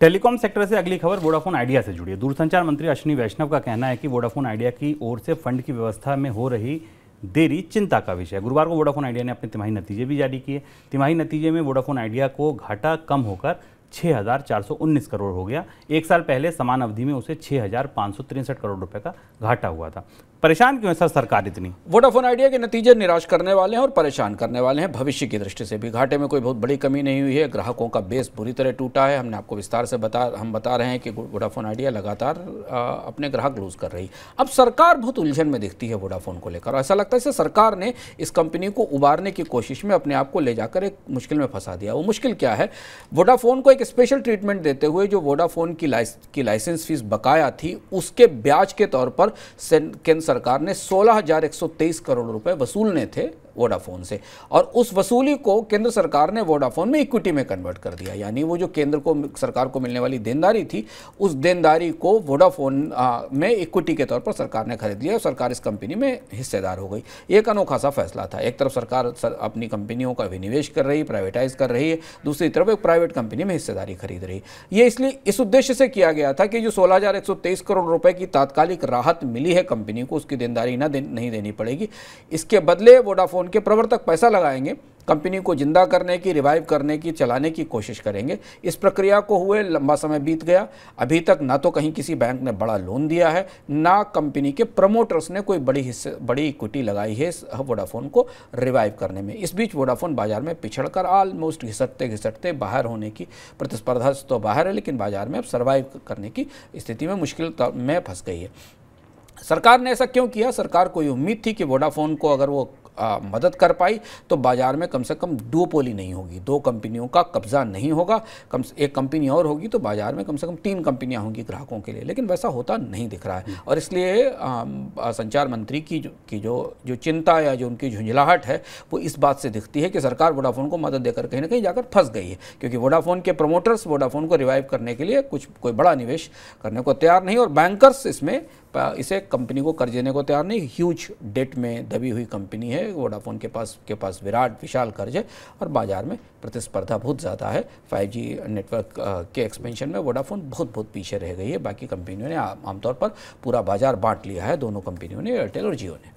Telecom sector से अगली खबर वोडाफोन आइडिया से जुड़ी है दूरसंचार मंत्री अश्विनी वैष्णव का कहना है कि वोडाफोन आइडिया की ओर से फंड की व्यवस्था में हो रही देरी चिंता का विषय गुरुवार को वोडाफोन आइडिया ने अपने तिमाही नतीजे भी जारी किए तिमाही नतीजे में वोडाफोन आइडिया को घाटा कम होकर 6,419 करोड़ हो गया एक साल पहले समान अवधि में उसे छः करोड़ रुपए का घाटा हुआ था परेशान क्यों है सर सरकार इतनी वोडाफोन आइडिया के नतीजे निराश करने वाले हैं और परेशान करने वाले हैं भविष्य की दृष्टि से भी घाटे में कोई बहुत बड़ी कमी नहीं हुई है ग्राहकों का बेस बुरी तरह टूटा है हमने आपको विस्तार से बता हम बता रहे हैं कि वोडाफोन आइडिया लगातार अपने ग्राहक लूज कर रही अब सरकार बहुत उलझन में दिखती है वोडाफोन को लेकर ऐसा लगता है इसे सरकार ने इस कंपनी को उबारने की कोशिश में अपने आप को ले जाकर एक मुश्किल में फंसा दिया वो मुश्किल क्या है वोडाफोन को एक स्पेशल ट्रीटमेंट देते हुए जो वोडाफोन की लाइसेंस फीस बकाया थी उसके ब्याज के तौर पर सरकार ने सोलह हजार एक सौ तेईस करोड़ रुपए वसूलने थे वोडाफोन से और उस वसूली को केंद्र सरकार ने वोडाफोन में इक्विटी में कन्वर्ट कर दिया यानी वो जो केंद्र को सरकार को मिलने वाली देनदारी थी उस देनदारी को वोडाफोन में इक्विटी के तौर पर सरकार ने खरीद लिया और सरकार इस कंपनी में हिस्सेदार हो गई एक अनोखा सा फैसला था एक तरफ सरकार सर, अपनी कंपनियों का विनिवेश कर रही प्राइवेटाइज कर रही है दूसरी तरफ एक प्राइवेट कंपनी में हिस्सेदारी खरीद रही ये इसलिए इस उद्देश्य से किया गया था कि जो सोलह करोड़ रुपए की तात्कालिक राहत मिली है कंपनी को उसकी देनदारी ना दे, नहीं देनी पड़ेगी इसके बदले वोडाफोन उनके प्रवर्तक पैसा लगाएंगे कंपनी को जिंदा करने की रिवाइव करने की चलाने की कोशिश करेंगे इस प्रक्रिया को हुए लंबा समय बीत गया अभी तक ना तो कहीं किसी बैंक ने बड़ा लोन दिया है ना कंपनी के प्रमोटर्स ने कोई बड़ी हिस्से बड़ी इक्विटी लगाई है वोडाफोन को रिवाइव करने में इस बीच वोडाफोन बाजार में पिछड़ कर ऑलमोस्ट घिसटते घिसटते बाहर होने की प्रतिस्पर्धा तो बाहर है लेकिन बाजार में अब सर्वाइव करने की स्थिति में मुश्किल में फंस गई है सरकार ने ऐसा क्यों किया सरकार को ये उम्मीद थी कि वोडाफोन को अगर वो आ, मदद कर पाई तो बाज़ार में कम से कम दो पोली नहीं होगी दो कंपनियों का कब्ज़ा नहीं होगा कम एक कंपनी और होगी तो बाज़ार में कम से कम तीन कंपनियाँ होंगी ग्राहकों के लिए लेकिन वैसा होता नहीं दिख रहा है हम्म। और इसलिए आ, संचार मंत्री की जो की जो जो चिंता या जो उनकी झुंझलाहट है वो इस बात से दिखती है कि सरकार वोडाफोन को मदद देकर कहीं ना कहीं जाकर फंस गई है क्योंकि वोडाफोन के प्रमोटर्स वोडाफोन को रिवाइव करने के लिए कुछ कोई बड़ा निवेश करने को तैयार नहीं और बैंकर्स इसमें इसे कंपनी को कर्ज देने को तैयार नहीं ह्यूज डेट में दबी हुई कंपनी है वोडाफोन के पास के पास विराट विशाल कर्ज है और बाज़ार में प्रतिस्पर्धा बहुत ज़्यादा है 5G नेटवर्क के एक्सपेंशन में वोडाफोन बहुत बहुत पीछे रह गई है बाकी कंपनियों ने आमतौर पर पूरा बाज़ार बांट लिया है दोनों कंपनियों ने एयरटेल और जियो ने